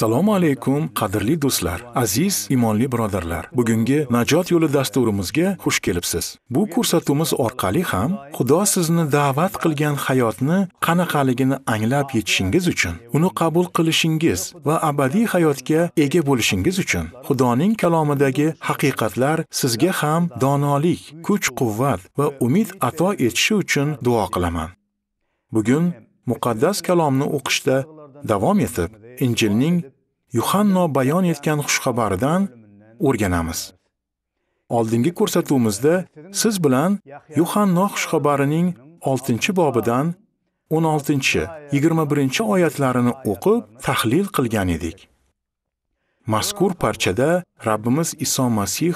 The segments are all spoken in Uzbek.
assalomu alaykum qadrli do'stlar aziz imonli birodarlar bugungi najot yo'li dasturimizga xush kelibsiz bu ko'rsatuvimiz orqali ham xudo sizni da'vat qilgan hayotni qanaqaligini anglab yetishingiz uchun uni qabul qilishingiz va abadiy hayotga ega bo'lishingiz uchun xudoning kalomidagi haqiqatlar sizga ham donolik kuch quvvat va umid ato etishi uchun duo qilaman bugun muqaddas kalomni o'qishda davom etib Injilning Yuhanno bayon etgan xushxabaridan o'rganamiz. Oldingi ko'rsatuvimizda siz bilan Yuhanno xushxabarining 6-bobidan 16-21 oyatlarini o'qib, tahlil qilgan edik. Mazkur parchada Rabbimiz Iso Masih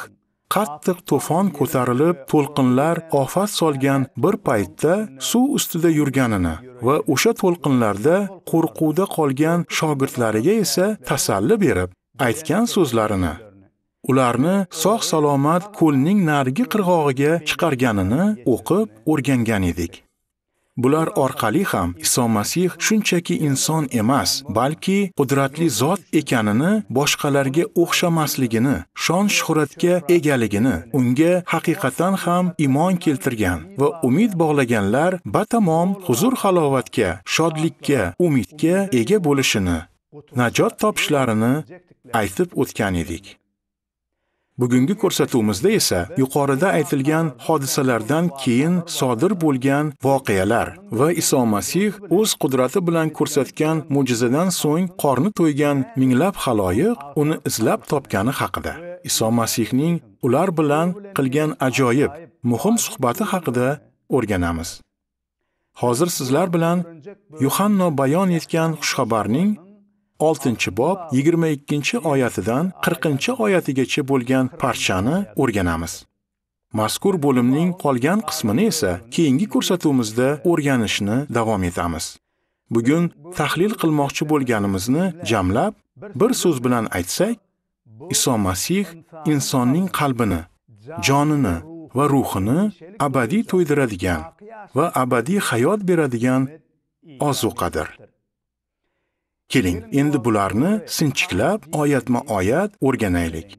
qattiq to'fon ko'tarilib, to'lqinlar ofat solgan bir paytda suv ustida yurganini va o'sha to'lqinlarda qo'rquvda qolgan shogirdlariga esa tasalli berib, aytgan so'zlarini ularni sog' salomat ko'lning narigi qirg'og'iga chiqarganini o'qib o'rgangan edik. Bular orqali ham Iso Masih shunchaki inson emas, balki qudratli zot ekanini, boshqalarga o'xshamasligini, shon-shuhratga egaligini, unga haqiqatan ham iymon keltirgan va umid bog'laganlar batamom huzur halovatga, shodlikka, umidga ega bo'lishini, najot topishlarini aytib o'tgan edik. Bugungi ko'rsatuvimizda esa yuqorida aytilgan hodisalardan keyin sodir bo'lgan voqealar va Iso Masih o'z qudrati bilan ko'rsatgan mo'jizadan so'ng qorni to'ygan minglab xaloyiq uni izlab topgani haqida. Iso Masihning ular bilan qilgan ajoyib, muhim suhbati haqida o'rganamiz. Hozir sizlar bilan Yuhanno bayon etgan xushxabarning 6 bob 22-oyatidan 40-oyatigacha bo'lgan parchani o'rganamiz. Mazkur bo'limning qolgan qismini esa keyingi ko'rsatuvimizda o'rganishni davom etamiz. Bugun tahlil qilmoqchi bo'lganimizni jamlab bir so'z bilan aytsak, Iso Masih insonning qalbini, jonini va ruhini abadiy to'ydiradigan va abadiy hayot beradigan ozuqadir. Keling, endi bularni sinchiklab oyatma-oyat o'rganaylik.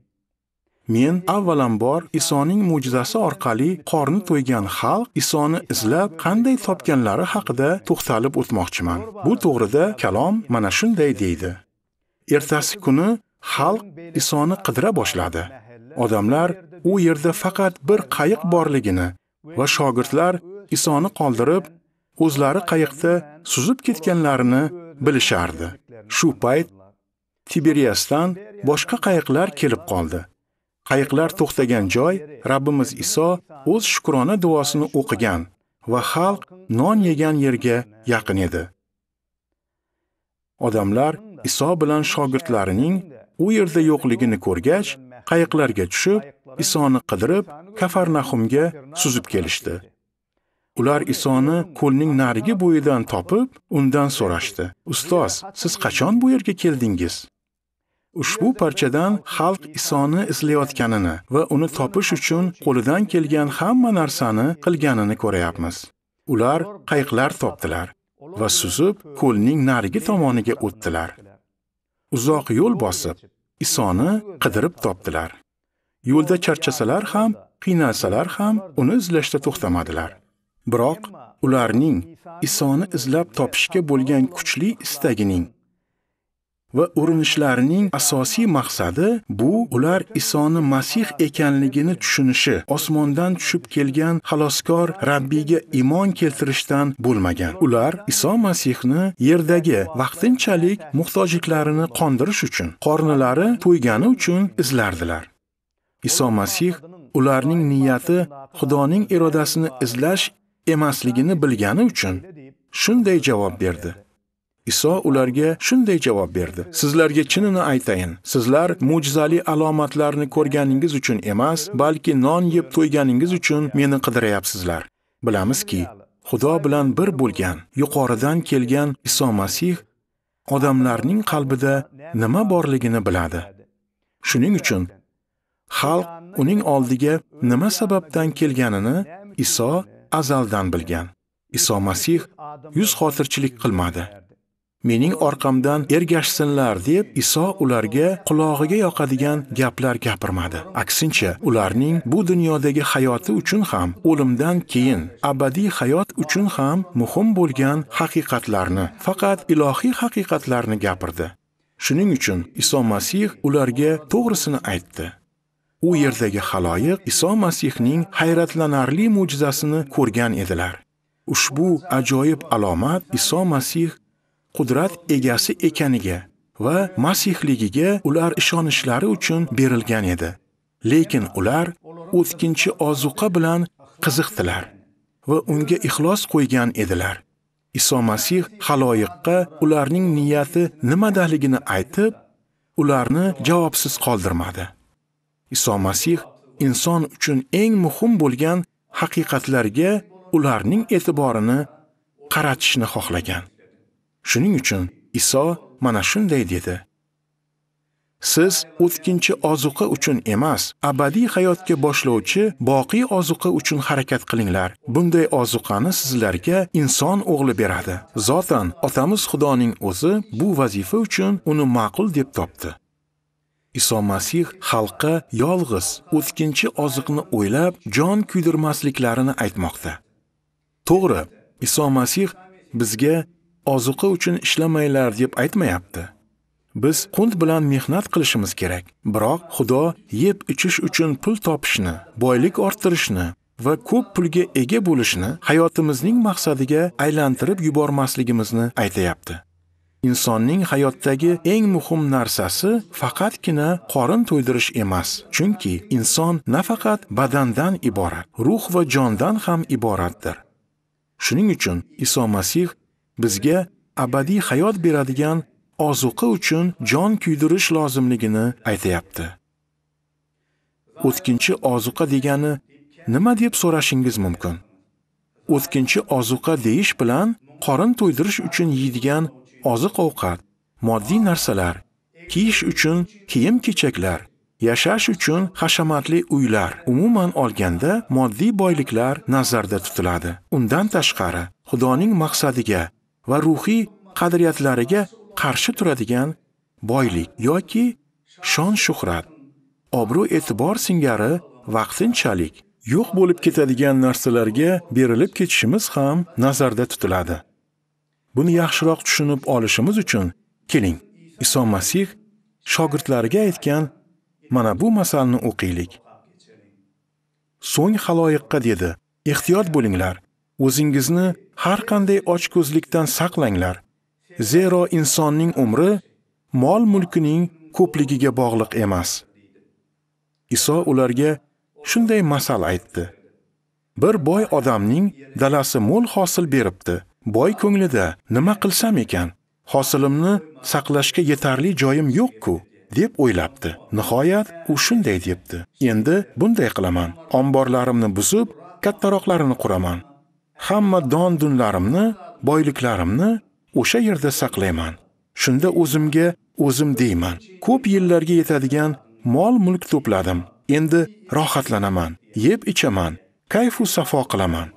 Men avvalambor Isoning mo'jizasi orqali qorni to'ygan xalq Isoni izlab qanday topganlari haqida to'xtalib o'tmoqchiman. Bu to'g'rida kalom mana shunday deydi. Ertasi kuni xalq Isoni qidira boshladi. Odamlar u yerda faqat bir qayiq borligini va shogirdlar Isoni qoldirib o'zlari qayiqda suzib ketganlarini bilishardi. Shu payt Tiberiyasdan boshqa qayiqlar kelib qoldi. Qayiqlar to'xtagan joy Rabbimiz Iso o'z shukrona duosini o'qigan va xalq non yegan yerga yaqin edi. Odamlar Iso bilan shogirdlarining u yerda yo'qligini ko'rgach, qayiqlarga tushib, Isoni qidirib Kafarnahumga suzib kelishdi. Ular Isoni ko'lning narigi bo'yidan topib, undan so'rashdi. Ustoz, siz qachon bu yerga keldingiz? Ushbu parchadan xalq Isoni izlayotganini va uni topish uchun qo'lidan kelgan hamma narsani qilganini ko'rayapmiz. Ular qayiqlar topdilar va suzib ko'lning narigi tomoniga o'tdilar. Uzoq yo'l bosib, Isoni qidirib topdilar. Yo'lda charchasalar ham, qiynalsalar ham uni izlashda to'xtamadilar. biroq ularning Isoni izlab topishga bo'lgan kuchli istagining va urinishlarining asosiy maqsadi bu ular Isoni Masih ekanligini tushunishi, osmondan tushib kelgan xaloskor Rabbiga iymon keltirishdan bo'lmagan. Ular Iso Masihni yerdagi vaqtinchalik muhtojliklarini qondirish uchun, qornilari to'ygani uchun izlardilar. Iso Masih ularning niyati Xudoning irodasini izlash emasligini bilgani uchun shunday javob berdi. Iso ularga shunday javob berdi. Sizlarga chinini aytayin. Sizlar mo'jizali alomatlarni ko'rganingiz uchun emas, balki non yeb to'yganingiz uchun meni qidirayapsizlar. Bilamizki, Xudo bilan bir bo'lgan, yuqoridan kelgan Iso Masih odamlarning qalbida nima borligini biladi. Shuning uchun xalq uning oldiga nima sababdan kelganini Iso azaldan bilgan. Iso Masih yuz xotirchilik qilmadi. Mening orqamdan ergashsinlar deb Iso ularga qulog'iga yoqadigan gaplar gapirmadi. Aksincha, ularning bu dunyodagi hayoti uchun ham, o'limdan keyin abadiy hayot uchun ham muhim bo'lgan haqiqatlarni, faqat ilohiy haqiqatlarni gapirdi. Shuning uchun Iso Masih ularga to'g'risini aytdi. u yerdagi haloyiq Iso Masihning hayratlanarli mo'jizasini ko'rgan edilar. Ushbu ajoyib alomat Iso Masih qudrat egasi ekaniga va masihligiga ular ishonishlari uchun berilgan edi. Lekin ular o'tkinchi ozuqa bilan qiziqdilar va unga ixlos qo'ygan edilar. Iso Masih haloyiqqa ularning niyati nimadaligini aytib, ularni javobsiz qoldirmadi. Iso Masih inson uchun eng muhim bo'lgan haqiqatlarga ularning e'tiborini qaratishni xohlagan. Shuning uchun Iso mana shunday dedi: Siz o'tkinchi ozuqa uchun emas, abadiy hayotga boshlovchi boqiy ozuqa uchun harakat qilinglar. Bunday ozuqani sizlarga inson o'g'li beradi. Zotan otamiz Xudoning o'zi bu vazifa uchun uni ma'qul deb topdi. Iso Masih xalqqa yolg'iz o'tkinchi oziqni o'ylab jon kuydirmasliklarini aytmoqda. To'g'ri, Iso Masih bizga oziqa uchun ishlamanglar deb aytmayapti. Biz qunt bilan mehnat qilishimiz kerak, biroq Xudo yeb ichish uchun pul topishni, boylik orttirishni va ko'p pulga ega bo'lishni hayotimizning maqsadiga aylantirib yubormasligimizni aytayapti. Insonning hayotdagi eng muhim narsasi faqatgina qorin to'ydirish emas, chunki inson nafaqat badandan iborat, ruh va jondan ham iboratdir. Shuning uchun Iso Masih bizga abadiy hayot beradigan ozuqa uchun jon kuydirish lozimligini aytayapti. O'tkinchi ozuqa degani nima deb so'rashingiz mumkin. O'tkinchi ozuqa deyish bilan qorin to'ydirish uchun yeydigan oziq ovqat, moddiy narsalar, kiyish uchun kiyim kechaklar, yashash uchun hashamatli uylar, umuman olganda moddiy boyliklar nazarda tutiladi. Undan tashqari, Xudoning maqsadiga va ruhiy qadriyatlariga qarshi turadigan boylik yoki shon-shuhrat, obro'-e'tibor singari vaqtinchalik yo'q bo'lib ketadigan narsalarga berilib ketishimiz ham nazarda tutiladi. Buni yaxshiroq tushunib olishimiz uchun keling, Iso Masih shogirdlariga aytgan mana bu masalni o'qiylik. So'ng xaloyiqqa dedi: "Ehtiyot bo'linglar, o'zingizni har qanday ochko'zlikdan saqlanglar. Zero insonning umri mol-mulkining ko'pligiga bog'liq emas." Iso ularga shunday masal aytdi. Bir boy odamning dalasi mo'l hosil beribdi. boy ko'nglida nima qilsam ekan? Hosilimni saqlashga yetarli joyim yo'q-ku, deb o'ylabdi. Nihoyat u shunday debdi. Endi bunday qilaman. Omborlarimni buzib, kattaroqlarini quraman. Hamma don-dunlarimni, boyliklarimni o'sha yerda saqlayman. Shunda o'zimga o'zim deyman. Ko'p yillarga yetadigan mol-mulk to'pladim. Endi rohatlanaman, yeb ichaman, kayfu safo qilaman.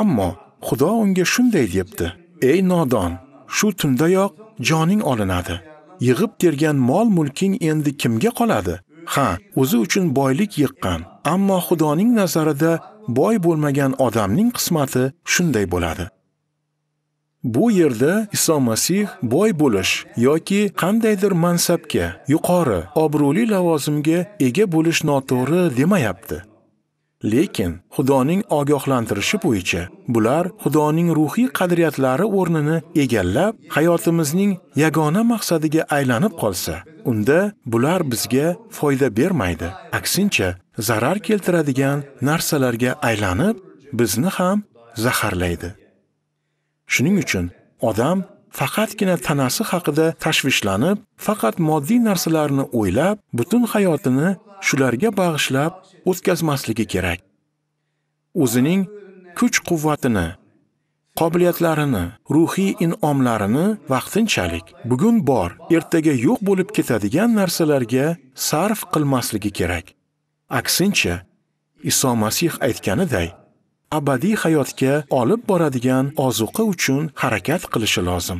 Ammo Xudo unga shunday debdi: "Ey nodon, shu tundayoq joning olinadi. Yig'ib tergan mol-mulking endi kimga qoladi? Ha, o'zi uchun boylik yiqqan, ammo Xudoning nazarida boy bo'lmagan odamning qismati shunday bo'ladi." Bu yerda Iso Masih boy bo'lish yoki qandaydir mansabga, yuqori, obro'li lavozimga ega bo'lish noto'g'ri demayapti. Lekin Xudoning ogohlantirishi bo'yicha bular Xudoning ruhiy qadriyatlari o'rnini egallab, hayotimizning yagona maqsadiga aylanib qolsa, unda bular bizga foyda bermaydi. Aksincha, zarar keltiradigan narsalarga aylanib, bizni ham zaharlaydi. Shuning uchun odam faqatgina tanasi haqida tashvishlanib, faqat moddiy narsalarni o'ylab, butun hayotini shularga bag'ishlab o'tkazmasligi kerak. O'zining kuch-quvvatini, qobiliyatlarini, ruhiy in'omlarini vaqtinchalik, bugun bor, ertaga yo'q bo'lib ketadigan narsalarga sarf qilmasligi kerak. Aksincha, Iso Masih aytganiday, abadiy hayotga olib boradigan ozuqa uchun harakat qilishi lozim.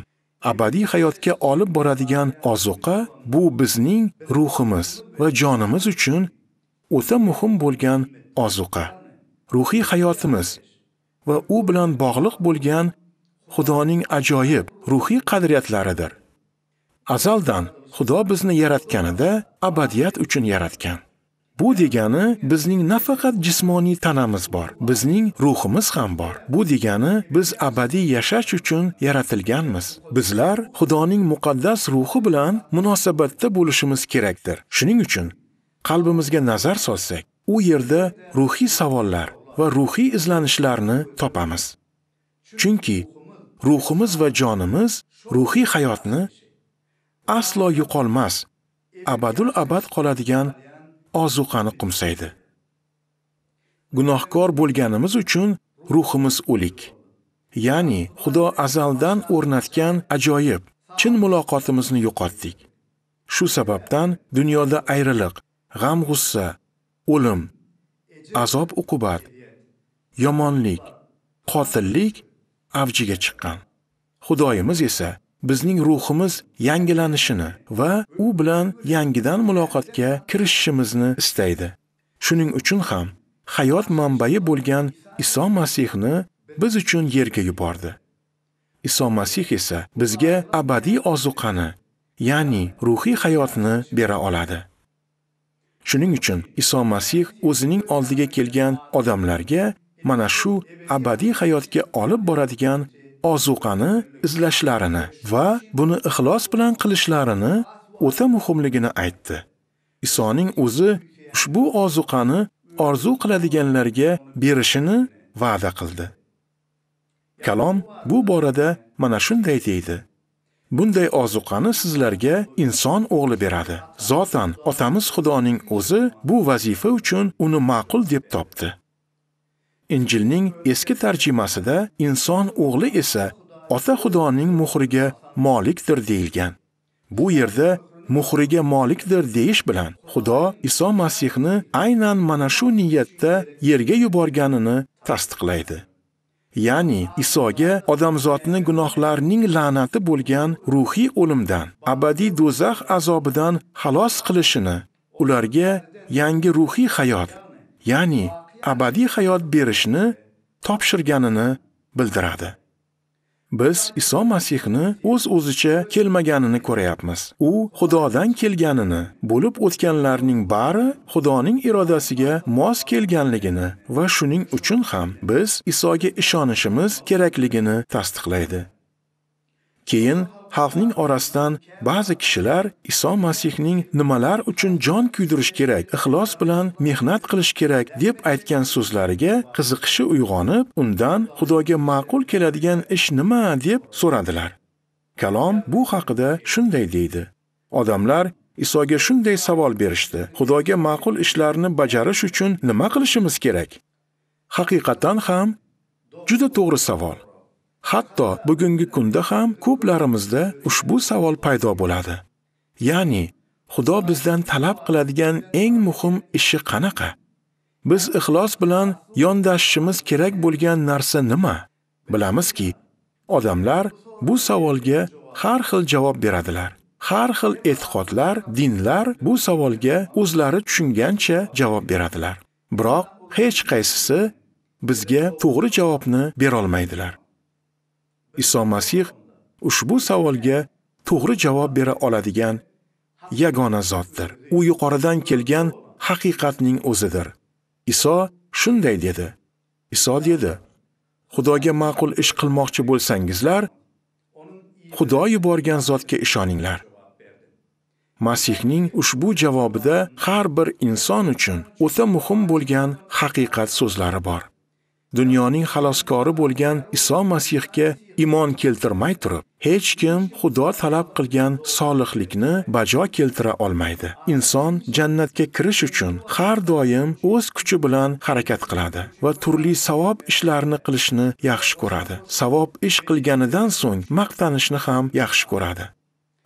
Abadiy hayotga olib boradigan ozuqa bu bizning ruhimiz va jonimiz uchun o'ta muhim bo'lgan ozuqa. Ruhiy hayotimiz va u bilan bog'liq bo'lgan Xudoning ajoyib ruhiy qadriyatlaridir. Azaldan Xudo bizni yaratganida abadiyat uchun yaratgan. Bu degani bizning nafaqat jismoniy tanamiz bor, bizning ruhimiz ham bor. Bu degani biz abadiy yashash uchun yaratilganmiz. Bizlar Xudoning muqaddas ruhi bilan munosabatda bo'lishimiz kerakdir. Shuning uchun qalbimizga nazar solsak, u yerda ruhiy savollar va ruhiy izlanishlarni topamiz. Chunki ruhimiz va jonimiz ruhiy hayotni aslo yo'qolmas, abadul abad qoladigan ozuqani qumsaydi. Gunohkor bo'lganimiz uchun ruhimiz o'lik. Ya'ni Xudo azaldan o'rnatgan ajoyib chin muloqotimizni yo'qotdik. Shu sababdan dunyoda ayriliq, g'am-g'ussa, o'lim, azob uqubat, yomonlik, qotillik avjiga chiqqan. Xudoyimiz esa bizning ruhimiz yangilanishini va u bilan yangidan muloqotga kirishishimizni istaydi. Shuning uchun ham hayot manbai bo'lgan Iso Masihni biz uchun yerga yubordi. Iso Masih esa bizga abadiy ozuqani, ya'ni ruhiy hayotni bera oladi. Shuning uchun Iso Masih o'zining oldiga kelgan odamlarga mana shu abadiy hayotga olib boradigan ozuqani izlashlarini va buni ixlos bilan qilishlarini o'ta muhimligini aytdi. Isoning o'zi ushbu ozuqani orzu qiladiganlarga berishini va'da qildi. Kalom bu borada mana shunday deydi. Bunday ozuqani sizlarga inson o'g'li beradi. Zotan otamiz Xudoning o'zi bu vazifa uchun uni ma'qul deb topdi. Injilning eski tarjimasida inson o'g'li esa Ota Xudoning muhriga molikdir deyilgan. Bu yerda muhriga molikdir deyish bilan Xudo Iso Masihni aynan mana shu niyatda yerga yuborganini tasdiqlaydi. ya'ni Isoga odamzodni gunohlarning la'nati bo'lgan ruhiy o'limdan, abadiy do'zax azobidan xalos qilishini, ularga yangi ruhiy hayot, ya'ni abadiy hayot berishni topshirganini bildiradi. Biz Iso Masihni o'z uz o'zicha kelmaganini ko'ryapmiz. U Xudodan kelganini, bo'lib o'tganlarning bari Xudoning irodasiga mos kelganligini va shuning uchun ham biz Isoga ishonishimiz kerakligini tasdiqlaydi. Keyin xalqning orasidan ba'zi kishilar Iso Masihning nimalar uchun jon kuydirish kerak, ixlos bilan mehnat qilish kerak deb aytgan so'zlariga qiziqishi uyg'onib, undan Xudoga ma'qul keladigan ish nima deb so'radilar. Kalom bu haqida shunday deydi. Odamlar Isoga shunday savol berishdi. Xudoga ma'qul ishlarni bajarish uchun nima qilishimiz kerak? Haqiqatan ham juda to'g'ri savol. Hatto bugungi kunda ham ko'plarimizda ushbu savol paydo bo'ladi. Ya'ni, Xudo bizdan talab qiladigan eng muhim ishi qanaqa? Biz ixlos bilan yondashishimiz kerak bo'lgan narsa nima? Bilamizki, odamlar bu savolga har xil javob beradilar. Har xil e'tiqodlar, dinlar bu savolga o'zlari tushungancha javob beradilar. Biroq hech qaysisi bizga to'g'ri javobni bera olmaydilar. Iso Masih ushbu savolga to'g'ri javob bera oladigan yagona zotdir. U yuqoridan kelgan haqiqatning o'zidir. Iso shunday dedi. Iso dedi: Xudoga ma'qul ish qilmoqchi bo'lsangizlar, Xudo yuborgan zotga ishoninglar. Masihning ushbu javobida har bir inson uchun o'ta muhim bo'lgan haqiqat so'zlari bor. dunyoning xaloskori bo'lgan Iso Masihga iymon keltirmay turib, hech kim Xudo talab qilgan solihlikni bajo keltira olmaydi. Inson jannatga kirish uchun har doim o'z kuchi bilan harakat qiladi va turli savob ishlarni qilishni yaxshi ko'radi. Savob ish qilganidan so'ng maqtanishni ham yaxshi ko'radi.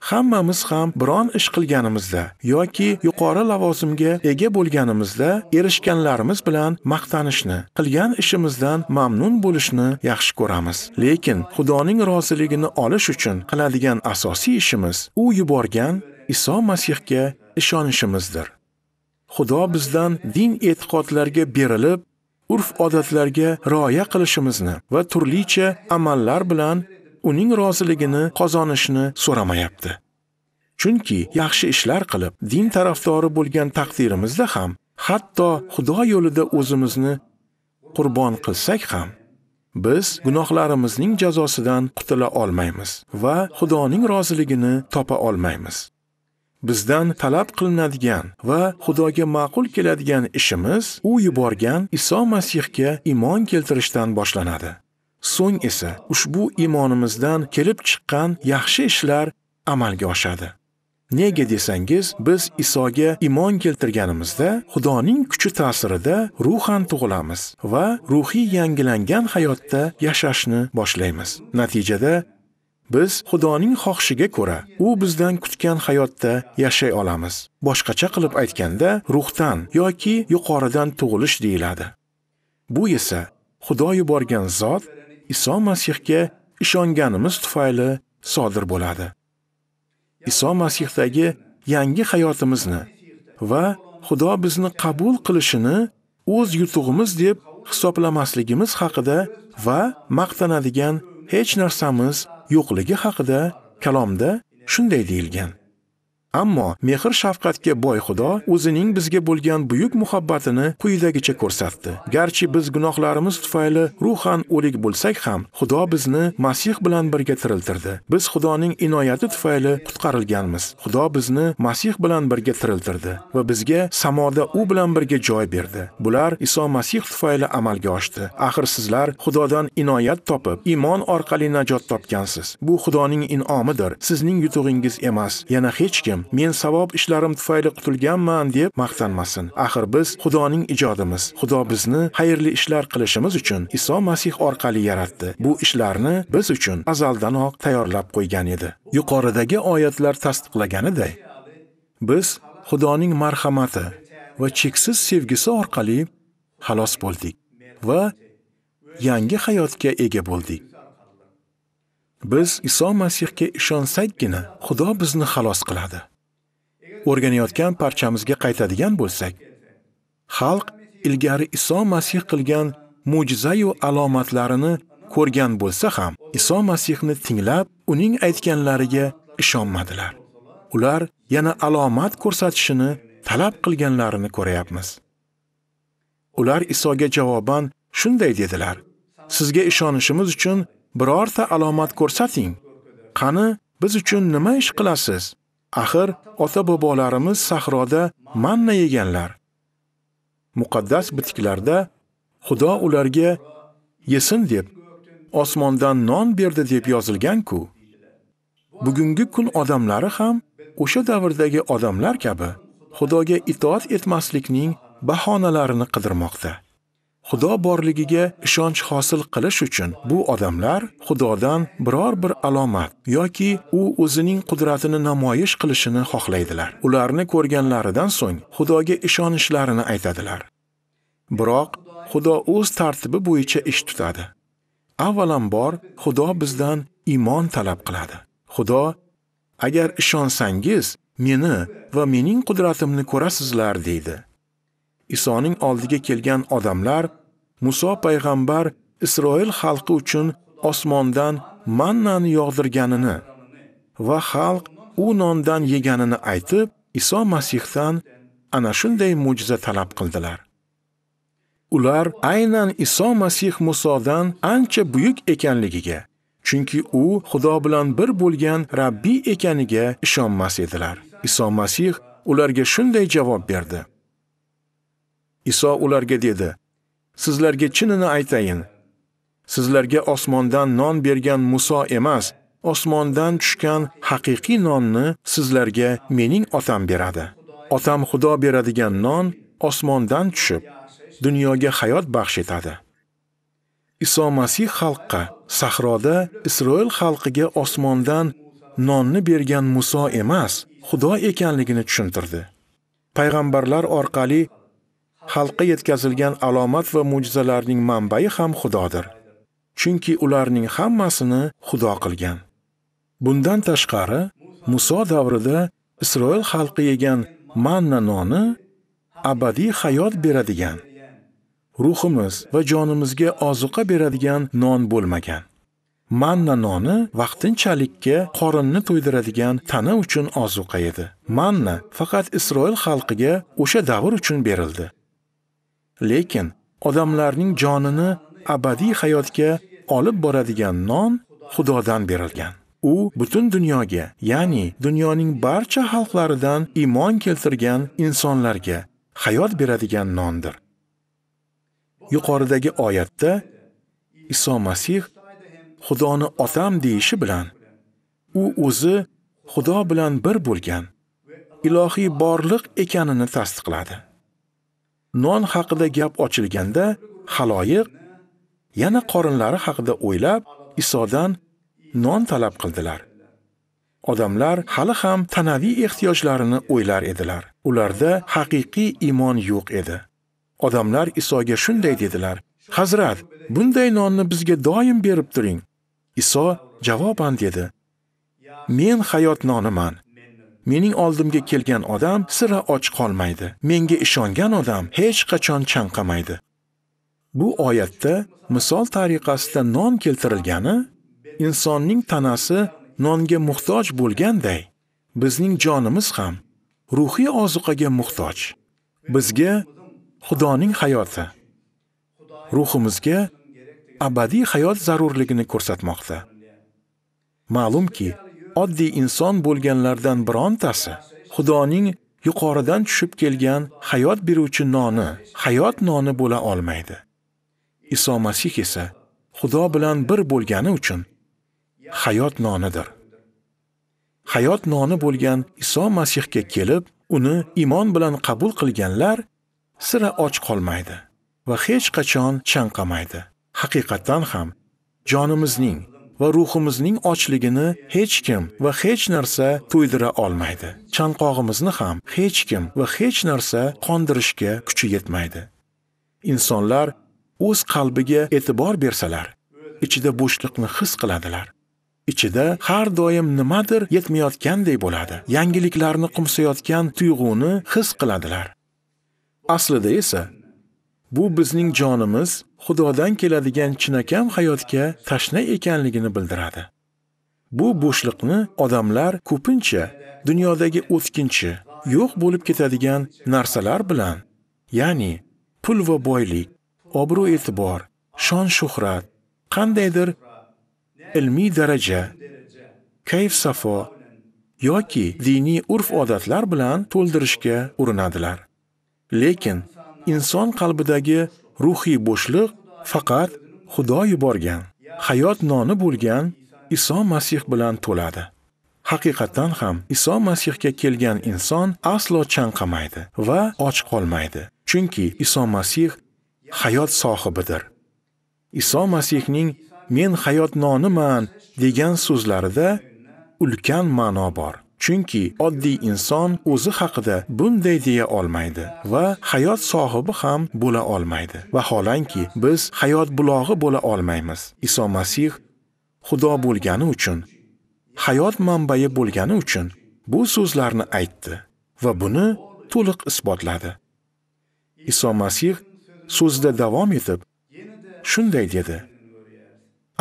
Hammamiz ham biron ish qilganimizda yoki yuqori lavozimga ega bo'lganimizda erishganlarimiz bilan maqtanishni, qilgan ishimizdan mamnun bo'lishni yaxshi ko'ramiz. Lekin Xudoning roziligini olish uchun qiladigan asosiy ishimiz u yuborgan Iso Masihga ishonishimizdir. Xudo bizdan din e'tiqodlarga berilib, urf-odatlarga rioya qilishimizni va turlicha amallar bilan uning roziligini qozonishni so'ramayapti. Chunki yaxshi ishlar qilib, din tarafdori bo'lgan taqdirimizda ham, hatto Xudo yo'lida o'zimizni qurbon qilsak ham, biz gunohlarimizning jazosidan qutula olmaymiz va Xudoning roziligini topa olmaymiz. bizdan talab qilinadigan va Xudoga ma'qul keladigan ishimiz u yuborgan Iso Masihga iymon keltirishdan boshlanadi. so'ng esa ushbu iymonimizdan kelib chiqqan yaxshi ishlar amalga oshadi. Nega desangiz, biz Isoga iymon keltirganimizda Xudoning kuchi ta'sirida ruhan tug'ilamiz va ruhiy yangilangan hayotda yashashni boshlaymiz. Natijada biz Xudoning xohishiga ko'ra u bizdan kutgan hayotda yashay olamiz. Boshqacha qilib aytganda, ruhdan yoki yuqoridan tug'ilish deyiladi. Bu esa Xudo yuborgan zot Iso Masihga ishonganimiz tufayli sodir bo'ladi. Iso Masihdagi yangi hayotimizni va Xudo bizni qabul qilishini o'z yutug'imiz deb hisoblamasligimiz haqida va maqtanadigan hech narsamiz yo'qligi haqida kalomda shunday deyilgan. Ammo mehr shafqatga boy Xudo o'zining bizga bo'lgan buyuk muhabbatini quyidagicha ko'rsatdi. Garchi biz gunohlarimiz tufayli ruhan o'lik bo'lsak ham, Xudo bizni Masih bilan birga tiriltirdi. Biz Xudoning inoyati tufayli qutqarilganmiz. Xudo bizni Masih bilan birga tiriltirdi va bizga samoda u bilan birga joy berdi. Bular Iso Masih tufayli amalga oshdi. Axir sizlar Xudodan inoyat topib, iymon orqali najot topgansiz. Bu Xudoning in'omidir, sizning yutug'ingiz emas. Yana hech kim qildim, men savob ishlarim tufayli qutulganman deb maqtanmasin. Axir biz Xudoning ijodimiz. Xudo bizni xayrli ishlar qilishimiz uchun Iso Masih orqali yaratdi. Bu ishlarni biz uchun azaldanoq tayyorlab qo'ygan edi. Yuqoridagi oyatlar tasdiqlaganiday, biz Xudoning marhamati va cheksiz sevgisi orqali xalos bo'ldik va yangi hayotga ega bo'ldik. Biz Iso Masihga ishonsakgina Xudo bizni xalos qiladi. o'rganayotgan parchamizga qaytadigan bo'lsak, xalq ilgari Iso Masih qilgan mo'jizayu alomatlarini ko'rgan bo'lsa ham, Iso Masihni tinglab, uning aytganlariga ishonmadilar. Ular yana alomat ko'rsatishini talab qilganlarini ko'rayapmiz. Ular Isoga javoban shunday dedilar: Sizga ishonishimiz uchun birorta alomat ko'rsating. Qani biz uchun nima ish qilasiz? Axir ota bobolarimiz sahroda manna yeganlar. Muqaddas bitiklarda Xudo ularga yesin deb osmondan non berdi deb yozilgan-ku. Bugungi kun odamlari ham o'sha davrdagi odamlar kabi Xudoga itoat etmaslikning bahonalarini qidirmoqda. Xudo borligiga ishonch hosil qilish uchun bu odamlar Xudodan biror bir alomat yoki u o'zining qudratini namoyish qilishini xohlaydilar. Ularni ko'rganlaridan so'ng Xudoga ishonishlarini aytadilar. Biroq Xudo o'z tartibi bo'yicha ish tutadi. Avvalambor Xudo bizdan iymon talab qiladi. Xudo agar ishonsangiz, meni va mening qudratimni ko'rasizlar deydi. Isoning oldiga kelgan odamlar Musa payg'ambar Isroil xalqi uchun osmondan mannani yog'dirganini va xalq u nondan yeganini aytib, Iso Masihdan ana shunday mo'jiza talab qildilar. Ular aynan Iso Masih Musodan ancha buyuk ekanligiga, chunki u Xudo bilan bir bo'lgan Rabbiy ekaniga ishonmas edilar. Iso Masih ularga shunday javob berdi. Iso ularga dedi: Sizlarga chinini aytayin. Sizlarga osmondan non bergan Muso emas, osmondan tushgan haqiqiy nonni sizlarga mening otam beradi. Otam Xudo beradigan non osmondan tushib, dunyoga hayot baxsh etadi. Iso Masih xalqqa, sahroda Isroil xalqiga osmondan nonni bergan Muso emas, Xudo ekanligini tushuntirdi. Payg'ambarlar orqali xalqqa yetkazilgan alomat va mo'jizalarning manbai ham Xudodir. Chunki ularning hammasini Xudo qilgan. Bundan tashqari, Muso davrida Isroil xalqi yegan manna noni abadiy hayot beradigan, ruhimiz va jonimizga ozuqa beradigan non bo'lmagan. Manna noni vaqtinchalikka qorinni to'ydiradigan tana uchun ozuqa edi. Manna faqat Isroil xalqiga o'sha davr uchun berildi. Lekin odamlarning jonini abadiy hayotga olib boradigan non Xudodan berilgan. U butun dunyoga, ya'ni dunyoning barcha xalqlaridan iymon keltirgan insonlarga hayot beradigan nondir. Yuqoridagi oyatda Iso Masih Xudoni otam deyishi bilan u o'zi Xudo bilan bir bo'lgan ilohiy borliq ekanini tasdiqladi. non haqida gap ochilganda haloyiq yana qorinlari haqida o'ylab Isodan non talab qildilar. Odamlar hali ham tanaviy ehtiyojlarini o'ylar edilar. Ularda haqiqiy iymon yo'q edi. Odamlar Isoga shunday dedilar: "Hazrat, bunday nonni bizga doim berib turing." Iso javoban dedi: "Men hayot noniman. Mening oldimga kelgan odam sira och qolmaydi. Menga ishongan odam hech qachon chanqamaydi. Bu oyatda misol tariqasida non keltirilgani insonning tanasi nonga muhtoj bo'lganday, bizning jonimiz ham ruhiy ozuqaga muhtoj. Bizga Xudoning hayoti, ruhimizga abadiy hayot zarurligini ko'rsatmoqda. Ma'lumki, oddiy inson bo'lganlardan birontasi Xudoning yuqoridan tushib kelgan hayot beruvchi noni, hayot noni bo'la olmaydi. Iso Masih esa Xudo bilan bir bo'lgani uchun hayot nonidir. Hayot noni bo'lgan Iso Masihga kelib, uni imon bilan qabul qilganlar sira och qolmaydi va hech qachon chanqamaydi. Haqiqatan ham jonimizning va ruhimizning ochligini hech kim va hech narsa to'ydira olmaydi. Chanqog'imizni ham hech kim va hech narsa qondirishga kuchi yetmaydi. Insonlar o'z qalbiga e'tibor bersalar, ichida bo'shliqni his qiladilar. Ichida har doim nimadir yetmayotgandek bo'ladi. Yangiliklarni qumsayotgan tuyg'uni his qiladilar. Aslida esa bu bizning jonimiz Xudodan keladigan chinakam hayotga tashna ekanligini bildiradi. Bu bo'shliqni odamlar ko'pincha dunyodagi o'tkinchi, yo'q bo'lib ketadigan narsalar bilan, ya'ni pul va boylik, obro'-e'tibor, shon-shuhrat, qandaydir ilmiy daraja, kayf-safo yoki diniy urf-odatlar bilan to'ldirishga urinadilar. Lekin inson qalbidagi ruhiy bo'shliq faqat Xudo yuborgan, hayot noni bo'lgan Iso Masih bilan to'ladi. Haqiqatan ham Iso Masihga kelgan inson aslo chanqamaydi va och qolmaydi. Chunki Iso Masih hayot sohibidir. Iso Masihning men hayot noniman degan so'zlarida ulkan ma'no bor. Chunki oddiy inson o'zi haqida bunday deya olmaydi va hayot sohibi ham bo'la olmaydi. Vaholanki biz hayot bulog'i bo'la olmaymiz. Iso Masih Xudo bo'lgani uchun, hayot manbai bo'lgani uchun bu so'zlarni aytdi va buni to'liq isbotladi. Iso Masih so'zida davom etib shunday dedi: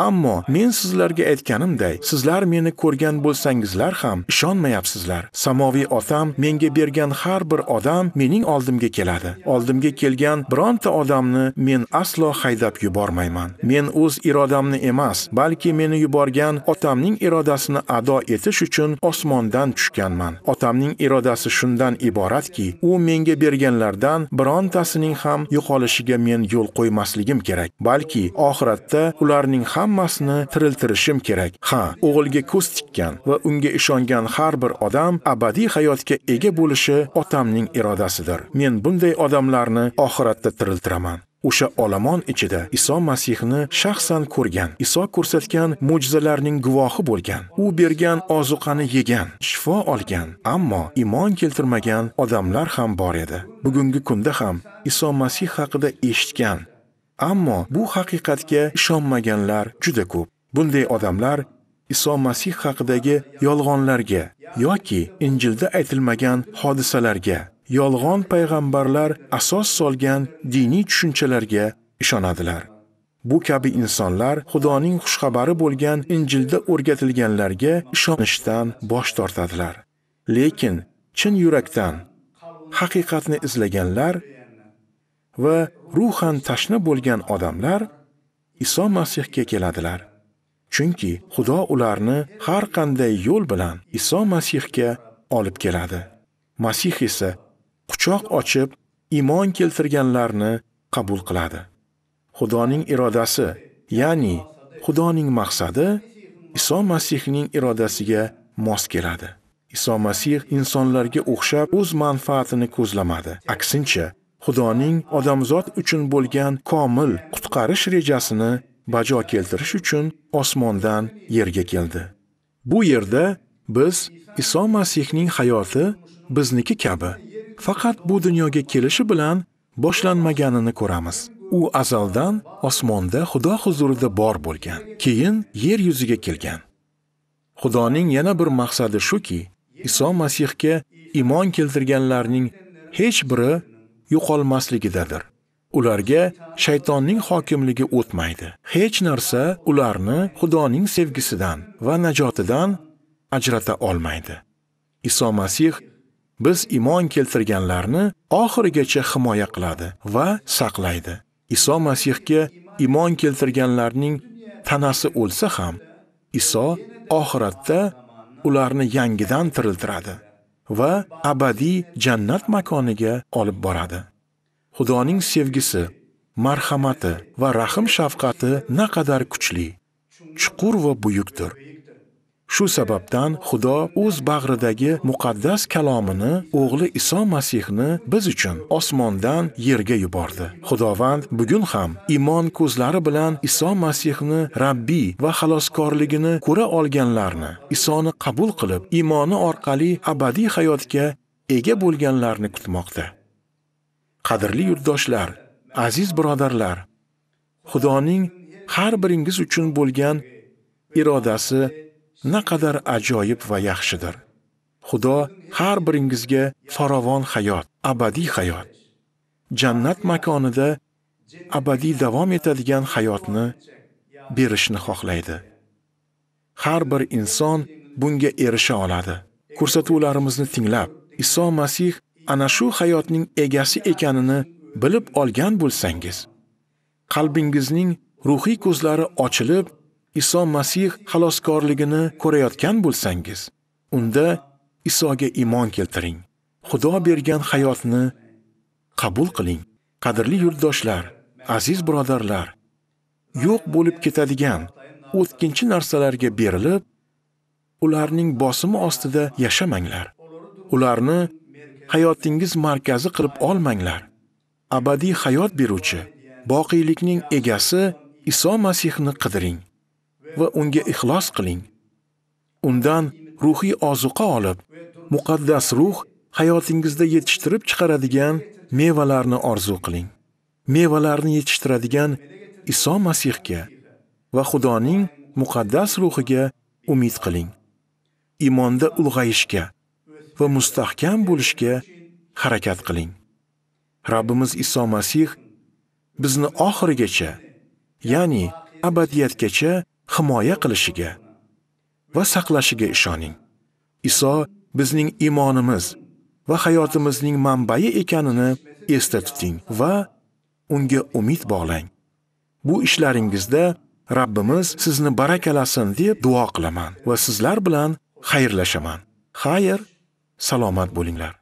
Ammo men sizlarga aytganimday, sizlar meni ko'rgan bo'lsangizlar ham ishonmayapsizlar. Samoviy otam menga bergan har bir odam mening oldimga keladi. Oldimga kelgan bironta odamni men aslo haydab yubormayman. Men o'z irodamni emas, balki meni yuborgan otamning irodasini ado etish uchun osmondan tushganman. Otamning irodasi shundan iboratki, u menga berganlardan birontasining ham yo'qolishiga men yo'l qo'ymasligim kerak. Balki oxiratda ularning ham hammasini tiriltirishim kerak. Ha, o'g'ilga ko'z tikkan va unga ishongan har bir odam abadiy hayotga ega bo'lishi otamning irodasidir. Men bunday odamlarni oxiratda tiriltiraman. O'sha olomon ichida Iso Masihni shaxsan ko'rgan, Iso ko'rsatgan mo'jizalarning guvohi bo'lgan, u bergan ozuqani yegan, shifo olgan, ammo iymon keltirmagan odamlar ham bor edi. Bugungi kunda ham Iso Masih haqida eshitgan Ammo bu haqiqatga ishonmaganlar juda ko'p. Bunday odamlar Iso Masih haqidagi yolg'onlarga yoki Injilda aytilmagan hodisalarga, yolg'on payg'ambarlar asos solgan diniy tushunchalarga ishonadilar. Bu kabi insonlar Xudoning xushxabari bo'lgan Injilda o'rgatilganlarga ishonishdan bosh tortadilar. Lekin chin yurakdan haqiqatni izlaganlar va ruhan tashna bo'lgan odamlar Iso Masihga keladilar. Chunki Xudo ularni har qanday yo'l bilan Iso Masihga olib keladi. Masih esa quchoq ochib iymon keltirganlarni qabul qiladi. Xudoning irodasi, ya'ni Xudoning maqsadi Iso Masihning irodasiga mos keladi. Iso Masih insonlarga o'xshab o'z manfaatini ko'zlamadi. Aksincha, Xudoning odamzod uchun bo'lgan komil qutqarish rejasini bajo keltirish uchun osmondan yerga keldi. Bu yerda biz Iso Masihning hayoti bizniki kabi faqat bu dunyoga kelishi bilan boshlanmaganini ko'ramiz. U azaldan osmonda Xudo huzurida bor bo'lgan, keyin yer yuziga kelgan. Xudoning yana bir maqsadi shuki, Iso Masihga iymon keltirganlarning hech biri yo'qolmasligidadir. Ularga shaytonning hokimligi o'tmaydi. Hech narsa ularni Xudoning sevgisidan va najotidan ajrata olmaydi. Iso Masih biz iymon keltirganlarni oxirigacha himoya qiladi va saqlaydi. Iso Masihga iymon keltirganlarning tanasi o'lsa ham, Iso oxiratda ularni yangidan tiriltiradi. va abadiy jannat makoniga olib boradi. Xudoning sevgisi, marhamati va rahm shafqati naqadar kuchli, chuqur va buyukdir. Shu sababdan Xudo o'z bag'ridagi muqaddas kalomini o'g'li Iso Masihni biz uchun osmondan yerga yubordi. Xudovand bugun ham iymon ko'zlari bilan Iso Masihni Rabbiy va xaloskorligini ko'ra olganlarni, Isoni qabul qilib, iymoni orqali abadiy hayotga ega bo'lganlarni kutmoqda. Qadrli yurtdoshlar, aziz birodarlar, Xudoning har biringiz uchun bo'lgan irodasi naqadar ajoyib va yaxshidir. Xudo har biringizga farovon hayot, abadiy hayot, jannat makonida abadiy davom etadigan hayotni berishni xohlaydi. Har bir inson bunga erisha oladi. Ko'rsatuvlarimizni tinglab, Iso Masih ana shu hayotning egasi ekanini bilib olgan bo'lsangiz, qalbingizning ruhiy ko'zlari ochilib, Iso Masih xaloskorligini ko'rayotgan bo'lsangiz, unda Isoga iymon keltiring. Xudo bergan hayotni qabul qiling. Qadrli yurtdoshlar, aziz birodarlar, yo'q bo'lib ketadigan o'tkinchi narsalarga berilib, ularning bosimi ostida yashamanglar. Ularni hayotingiz markazi qilib olmanglar. Abadiy hayot beruvchi, boqiylikning egasi Iso Masihni qidiring. va unga ixlos qiling. Undan ruhiy ozuqa olib, muqaddas ruh hayotingizda yetishtirib chiqaradigan mevalarni orzu qiling. Mevalarni yetishtiradigan Iso Masihga va Xudoning muqaddas ruhiga umid qiling. Imonda ulg'ayishga va mustahkam bo'lishga harakat qiling. Rabbimiz Iso Masih bizni oxirigacha, ya'ni abadiyatgacha himoya qilishiga va saqlashiga ishoning. Iso bizning iymonimiz va hayotimizning manbai ekanini esda tuting va unga umid bog'lang. Bu ishlaringizda Rabbimiz sizni barakalasin deb duo qilaman va sizlar bilan xayrlashaman. Xayr, salomat bo'linglar.